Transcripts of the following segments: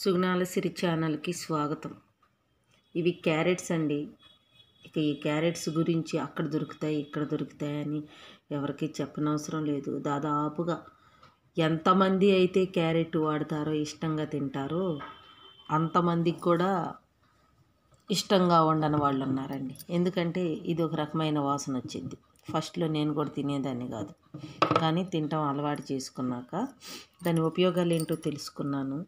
సుగుణాల సిరి ఛానల్కి స్వాగతం ఇవి క్యారెట్స్ అండి ఇక ఈ క్యారెట్స్ గురించి అక్కడ దొరుకుతాయి ఇక్కడ దొరుకుతాయి అని ఎవరికి చెప్పనవసరం లేదు దాదాపుగా ఎంతమంది అయితే క్యారెట్ వాడతారో ఇష్టంగా తింటారో అంతమందికి కూడా ఇష్టంగా ఉండని వాళ్ళు ఉన్నారండి ఎందుకంటే ఇది ఒక రకమైన వాసన వచ్చింది ఫస్ట్లో నేను కూడా తినేదాన్ని కాదు కానీ తింటాం అలవాటు చేసుకున్నాక దాని ఉపయోగాలు ఏంటో తెలుసుకున్నాను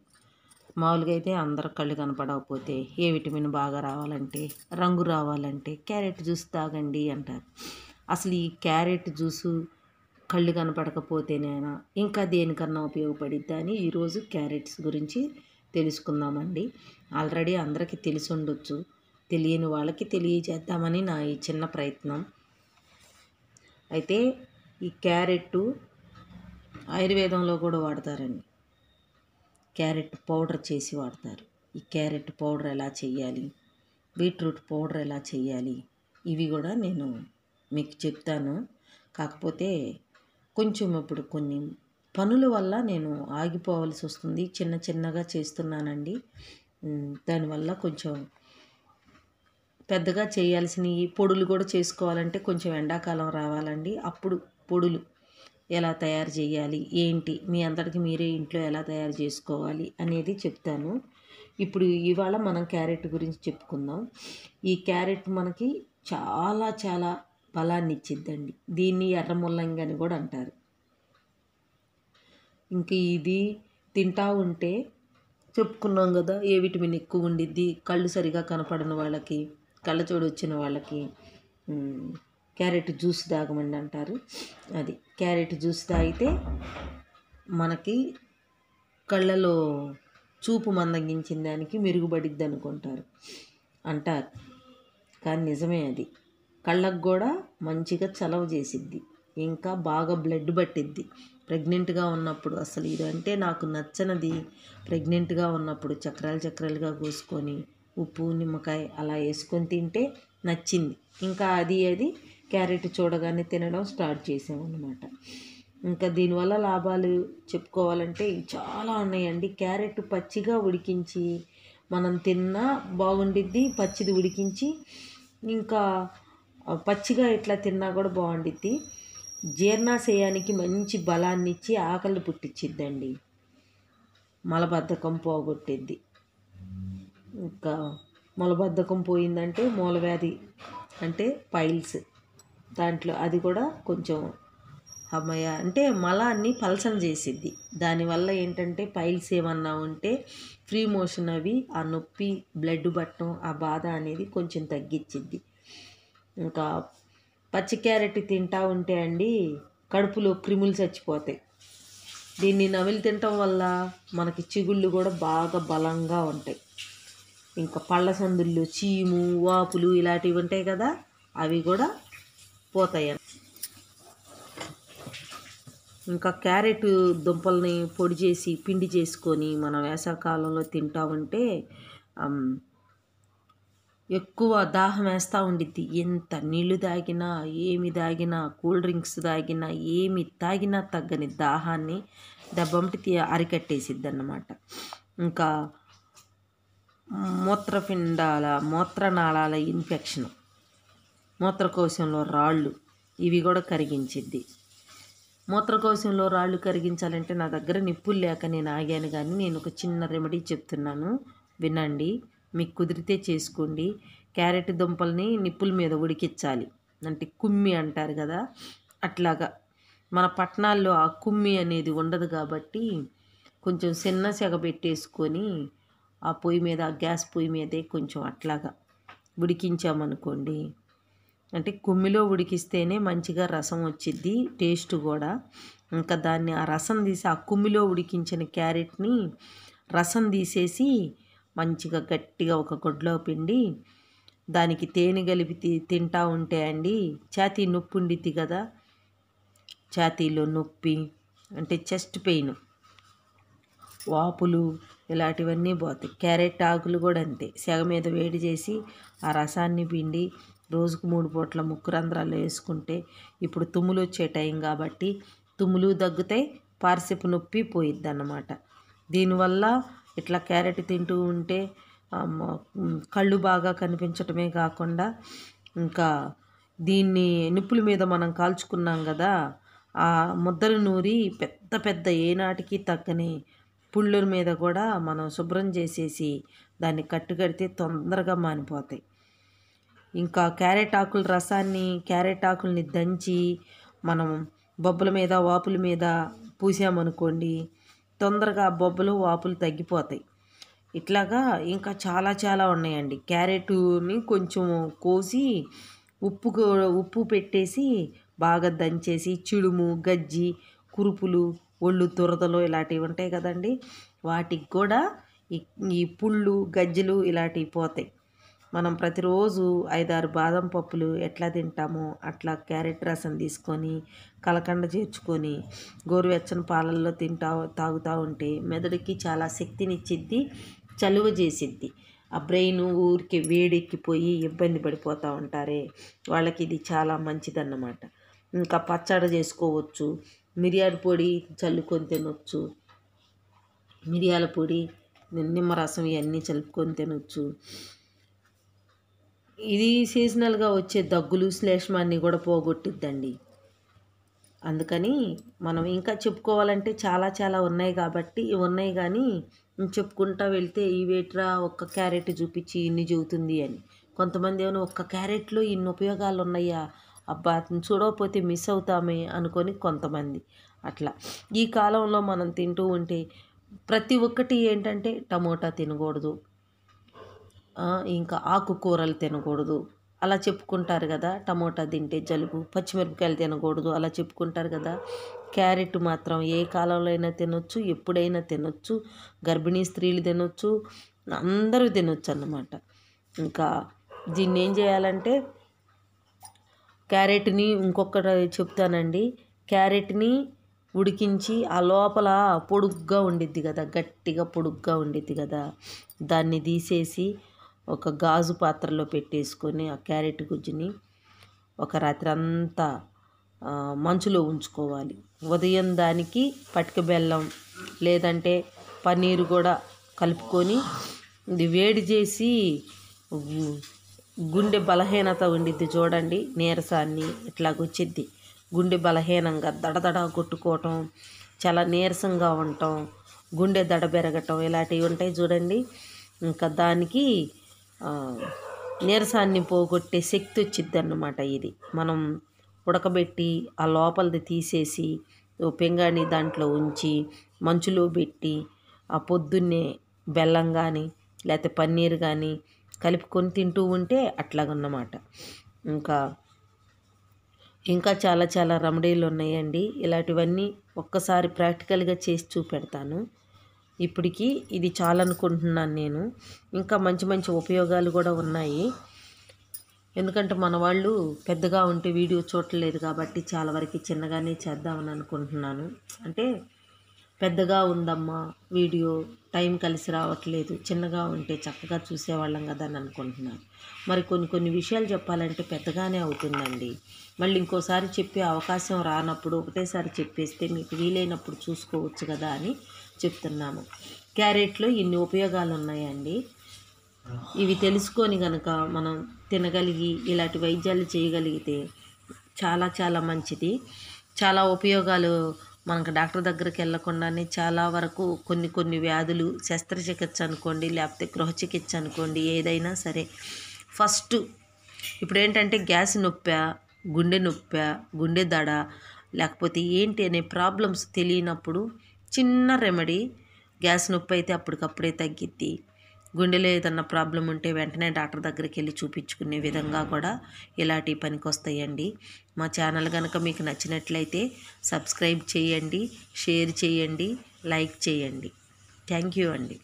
మామూలుగా అయితే అందరు కళ్ళు కనపడకపోతే ఏ విటమిన్ బాగా రావాలంటే రంగు రావాలంటే క్యారెట్ జ్యూస్ తాగండి అంటారు అసలు ఈ క్యారెట్ జ్యూసు కళ్ళు కనపడకపోతేనైనా ఇంకా దేనికన్నా ఉపయోగపడిద్దా అని ఈరోజు క్యారెట్స్ గురించి తెలుసుకుందామండి ఆల్రెడీ అందరికీ తెలిసి ఉండొచ్చు తెలియని వాళ్ళకి తెలియజేద్దామని నా ఈ చిన్న ప్రయత్నం అయితే ఈ క్యారెట్ ఆయుర్వేదంలో కూడా వాడతారండి క్యారెట్ పౌడర్ చేసి వాడతారు ఈ క్యారెట్ పౌడర్ ఎలా చేయాలి బీట్రూట్ పౌడర్ ఎలా చేయాలి ఇవి కూడా నేను మీకు చెప్తాను కాకపోతే కొంచెం ఇప్పుడు కొన్ని పనుల వల్ల నేను ఆగిపోవాల్సి వస్తుంది చిన్న చిన్నగా చేస్తున్నానండి దానివల్ల కొంచెం పెద్దగా చేయాల్సినవి పొడులు కూడా చేసుకోవాలంటే కొంచెం ఎండాకాలం రావాలండి అప్పుడు పొడులు ఎలా తయారు చేయాలి ఏంటి మీ అందరికీ మీరే ఇంట్లో ఎలా తయారు చేసుకోవాలి అనేది చెప్తాను ఇప్పుడు ఇవాళ మనం క్యారెట్ గురించి చెప్పుకుందాం ఈ క్యారెట్ మనకి చాలా చాలా బలాన్ని ఇచ్చిద్దండి దీన్ని ఎర్ర ముల్లంగి అని కూడా అంటారు ఇంక ఇది తింటా ఉంటే చెప్పుకున్నాం కదా ఏ విటమిన్ ఎక్కువ ఉండిద్ది కళ్ళు సరిగా కనపడని వాళ్ళకి కళ్ళజోడు వచ్చిన వాళ్ళకి క్యారెట్ జ్యూస్ తాగమండి అంటారు అది క్యారెట్ జ్యూస్ తాగితే మనకి కళ్ళలో చూపు మందగించిన దానికి మెరుగుపడిద్ది అనుకుంటారు అంటారు కానీ నిజమే అది కళ్ళకు కూడా మంచిగా చలవ చేసిద్ది ఇంకా బాగా బ్లడ్ పట్టిద్ది ప్రెగ్నెంట్గా ఉన్నప్పుడు అసలు ఇది అంటే నాకు నచ్చనది ప్రెగ్నెంట్గా ఉన్నప్పుడు చక్రాలు చక్రాలుగా కోసుకొని ఉప్పు నిమ్మకాయ అలా వేసుకొని తింటే నచ్చింది ఇంకా అది అది క్యారెట్ చూడగానే తినడం స్టార్ట్ చేసామన్నమాట ఇంకా దీనివల్ల లాభాలు చెప్పుకోవాలంటే చాలా ఉన్నాయండి క్యారెట్ పచ్చిగా ఉడికించి మనం తిన్నా బాగుండిద్ది పచ్చిది ఉడికించి ఇంకా పచ్చిగా ఇట్లా తిన్నా కూడా బాగుండిద్ది జీర్ణాశయానికి మంచి బలాన్ని ఇచ్చి ఆకలి పుట్టించిద్దండి మలబద్ధకం పోగొట్టిద్ది ఇంకా మలబద్ధకం పోయిందంటే మూలవ్యాధి అంటే పైల్స్ దాంట్లో అది కూడా కొంచెం అమ్మయ్య అంటే మలాన్ని పలసన చేసిద్ది దానివల్ల ఏంటంటే పైల్స్ ఏమన్నా ఉంటే ఫ్రీ మోషన్ అవి ఆ నొప్పి బ్లడ్ బట్టం ఆ బాధ అనేది కొంచెం తగ్గించిద్ది ఇంకా పచ్చి క్యారెట్ తింటా ఉంటే అండి కడుపులో క్రిములు చచ్చిపోతాయి దీన్ని నమిలి తినటం వల్ల మనకి చిగుళ్ళు కూడా బాగా బలంగా ఉంటాయి ఇంకా పళ్ళ సందుల్లో చీము వాపులు ఇలాంటివి ఉంటాయి కదా అవి కూడా పోతాయి ఇంకా క్యారెట్ దుంపల్ని పొడి చేసి పిండి చేసుకొని మనం వేసవికాలంలో తింటా ఉంటే ఎక్కువ దాహం వేస్తూ ఉండిద్ది ఎంత నీళ్ళు తాగినా ఏమి తాగినా కూల్ డ్రింక్స్ తాగినా ఏమి తాగినా తగ్గని దాహాన్ని దెబ్బమిటి అరికట్టేసిద్ది అన్నమాట ఇంకా మూత్రపిండాల మూత్రనాళాల ఇన్ఫెక్షన్ మూత్రకోశంలో రాళ్ళు ఇవి కూడా కరిగించిద్ది మూత్రకోశంలో రాళ్ళు కరిగించాలంటే నా దగ్గర నిప్పులు లేక నేను ఆగాను కానీ నేను ఒక చిన్న రెమెడీ చెప్తున్నాను వినండి మీకు కుదిరితే చేసుకోండి క్యారెట్ దుంపల్ని నిప్పుల మీద ఉడికించాలి అంటే కుమ్మి అంటారు కదా అట్లాగా మన పట్టణాల్లో ఆ కుమ్మి అనేది ఉండదు కాబట్టి కొంచెం చిన్న సెగ పెట్టేసుకొని ఆ పొయ్యి మీద గ్యాస్ పొయ్యి మీదే కొంచెం అట్లాగా ఉడికించామనుకోండి అంటే కుమ్మిలో ఉడికిస్తేనే మంచిగా రసం వచ్చిద్ది టేస్ట్ కూడా ఇంకా దాన్ని ఆ రసం తీసి ఆ కుమ్మిలో ఉడికించిన క్యారెట్ని రసం తీసేసి మంచిగా గట్టిగా ఒక గొడ్లో పిండి దానికి తేనె కలిపి తింటా ఉంటే అండి ఛాతీ నొప్పి ఉండిద్ది కదా ఛాతీలో నొప్పి అంటే చెస్ట్ పెయిన్ వాపులు ఇలాంటివన్నీ పోతాయి క్యారెట్ ఆకులు కూడా అంతే సెగ మీద వేడి చేసి ఆ రసాన్ని పిండి రోజుకు మూడు పూట్ల ముక్కు రంధ్రాలు వేసుకుంటే ఇప్పుడు తుమ్ములు వచ్చే టైం కాబట్టి తుమ్ములు దగ్గుతాయి పార్సెపు నొప్పి పోయిద్ది అన్నమాట దీనివల్ల ఇట్లా క్యారెట్ తింటూ ఉంటే కళ్ళు బాగా కనిపించటమే కాకుండా ఇంకా దీన్ని నిప్పుల మీద మనం కాల్చుకున్నాం కదా ఆ ముద్దలు నూరి పెద్ద పెద్ద ఏనాటికి తగ్గని పుళ్ళుల మీద కూడా మనం శుభ్రం చేసేసి దాన్ని కట్టుకడితే తొందరగా మానిపోతాయి ఇంకా క్యారెట్ ఆకుల రసాన్ని క్యారెట్ ఆకుల్ని దంచి మనం బొబ్బల మీద వాపుల మీద పూసామనుకోండి తొందరగా బొబ్బలు వాపులు తగ్గిపోతాయి ఇట్లాగా ఇంకా చాలా చాలా ఉన్నాయండి క్యారెట్ని కొంచెం కోసి ఉప్పు ఉప్పు పెట్టేసి బాగా దంచేసి చిడుము గజ్జి కురుపులు ఒళ్ళు దురదలు ఇలాంటివి ఉంటాయి కదండి వాటికి కూడా ఈ పుళ్ళు గజ్జలు ఇలాంటివి పోతాయి మనం ప్రతిరోజు ఐదారు బాదం పప్పులు ఎట్లా తింటామో అట్లా క్యారెట్ రసం తీసుకొని కలకండ చేర్చుకొని గోరువెచ్చని పాలల్లో తింటా తాగుతూ ఉంటే మెదడుకి చాలా శక్తినిచ్చిద్ది చలువ చేసిద్ది ఆ బ్రెయిన్ ఊరికి వేడెక్కిపోయి ఇబ్బంది పడిపోతూ ఉంటారే వాళ్ళకి ఇది చాలా మంచిదన్నమాట ఇంకా పచ్చడి చేసుకోవచ్చు మిరియాల పొడి చల్లుకొని తినొచ్చు మిరియాల పొడి నిమ్మరసం ఇవన్నీ చల్లుకొని తినొచ్చు ఇది సీజనల్గా వచ్చే దగ్గులు శ్లేష్మాన్ని కూడా పోగొట్టిద్దండి అందుకని మనం ఇంకా చెప్పుకోవాలంటే చాలా చాలా ఉన్నాయి కాబట్టి ఉన్నాయి కానీ చెప్పుకుంటా వెళ్తే ఈ వేట్రా ఒక్క క్యారెట్ చూపించి ఇన్ని చెబుతుంది అని కొంతమంది ఏమైనా ఒక్క క్యారెట్లో ఇన్ని ఉపయోగాలు ఉన్నాయా అబ్బా చూడకపోతే మిస్ అవుతామే అనుకొని కొంతమంది అట్లా ఈ కాలంలో మనం తింటూ ఉంటే ప్రతి ఒక్కటి ఏంటంటే టమోటా తినకూడదు ఇంకా ఆకుకూరలు తినకూడదు అలా చెప్పుకుంటారు కదా టమోటా తింటే జలుబు పచ్చిమిరపకాయలు తినకూడదు అలా చెప్పుకుంటారు కదా క్యారెట్ మాత్రం ఏ కాలంలో అయినా తినొచ్చు ఎప్పుడైనా తినొచ్చు గర్భిణీ స్త్రీలు తినొచ్చు అందరూ తినొచ్చు అన్నమాట ఇంకా దీన్ని ఏం చేయాలంటే క్యారెట్ని ఇంకొకటి చెప్తానండి క్యారెట్ని ఉడికించి ఆ లోపల పొడుగ్గా ఉండిద్ది కదా గట్టిగా పొడుగ్గా ఉండిద్ది కదా దాన్ని తీసేసి ఒక గాజు పాత్రలో పెట్టేసుకొని ఆ క్యారెట్ గుజ్జుని ఒక రాత్రి అంతా మంచులో ఉంచుకోవాలి ఉదయం దానికి పటిక బెల్లం లేదంటే పన్నీరు కూడా కలుపుకొని ఇది వేడి చేసి గుండె బలహీనత ఉండిద్ది చూడండి నీరసాన్ని ఇట్లాగొచ్చిద్ది గుండె బలహీనంగా దడదడ కొట్టుకోవటం చాలా నీరసంగా ఉండటం గుండె దడ పెరగటం ఇలాంటివి ఉంటాయి చూడండి ఇంకా దానికి నీరసాన్ని పోగొట్టే శక్తి వచ్చిద్దన్నమాట ఇది మనం ఉడకబెట్టి ఆ లోపలిది తీసేసి పెంగాణి దాంట్లో ఉంచి మంచులో పెట్టి ఆ పొద్దున్నే బెల్లం కానీ లేకపోతే పన్నీర్ కానీ కలుపుకొని తింటూ ఉంటే అట్లాగన్నమాట ఇంకా ఇంకా చాలా చాలా రెమెడీలు ఉన్నాయండి ఇలాంటివన్నీ ఒక్కసారి ప్రాక్టికల్గా చేసి చూపెడతాను ఇప్పటికి ఇది చాలనుకుంటున్నాను నేను ఇంకా మంచి మంచి ఉపయోగాలు కూడా ఉన్నాయి ఎందుకంటే మన వాళ్ళు పెద్దగా ఉంటే వీడియో చూడలేదు కాబట్టి చాలా వరకు చిన్నగానే చేద్దామని అనుకుంటున్నాను అంటే పెద్దగా ఉందమ్మా వీడియో టైం కలిసి రావట్లేదు చిన్నగా ఉంటే చక్కగా చూసేవాళ్ళం కదా అని అనుకుంటున్నాను మరి కొన్ని కొన్ని విషయాలు చెప్పాలంటే పెద్దగానే అవుతుందండి మళ్ళీ ఇంకోసారి చెప్పే అవకాశం రానప్పుడు ఒకటేసారి చెప్పేస్తే మీకు వీలైనప్పుడు చూసుకోవచ్చు కదా అని చెప్తున్నాము క్యారెట్లో ఇన్ని ఉపయోగాలు ఉన్నాయండి ఇవి తెలుసుకొని కనుక మనం తినగలిగి ఇలాంటి వైద్యాలు చేయగలిగితే చాలా చాలా మంచిది చాలా ఉపయోగాలు మనకు డాక్టర్ దగ్గరికి వెళ్ళకుండానే చాలా వరకు కొన్ని కొన్ని వ్యాధులు శస్త్రచికిత్స అనుకోండి లేకపోతే గృహ చికిత్స అనుకోండి ఏదైనా సరే ఫస్ట్ ఇప్పుడు ఏంటంటే గ్యాస్ నొప్పి గుండె నొప్పి గుండె దడ లేకపోతే ఏంటి అనే ప్రాబ్లమ్స్ తెలియనప్పుడు చిన్న రెమెడీ గ్యాస్ నొప్పి అయితే అప్పటికప్పుడే తగ్గిద్ది గుండెలో ఏదన్నా ప్రాబ్లం ఉంటే వెంటనే డాక్టర్ దగ్గరికి వెళ్ళి చూపించుకునే విధంగా కూడా ఇలాంటి పనికొస్తాయండి మా ఛానల్ కనుక మీకు నచ్చినట్లయితే సబ్స్క్రైబ్ చేయండి షేర్ చేయండి లైక్ చేయండి థ్యాంక్ యూ అండి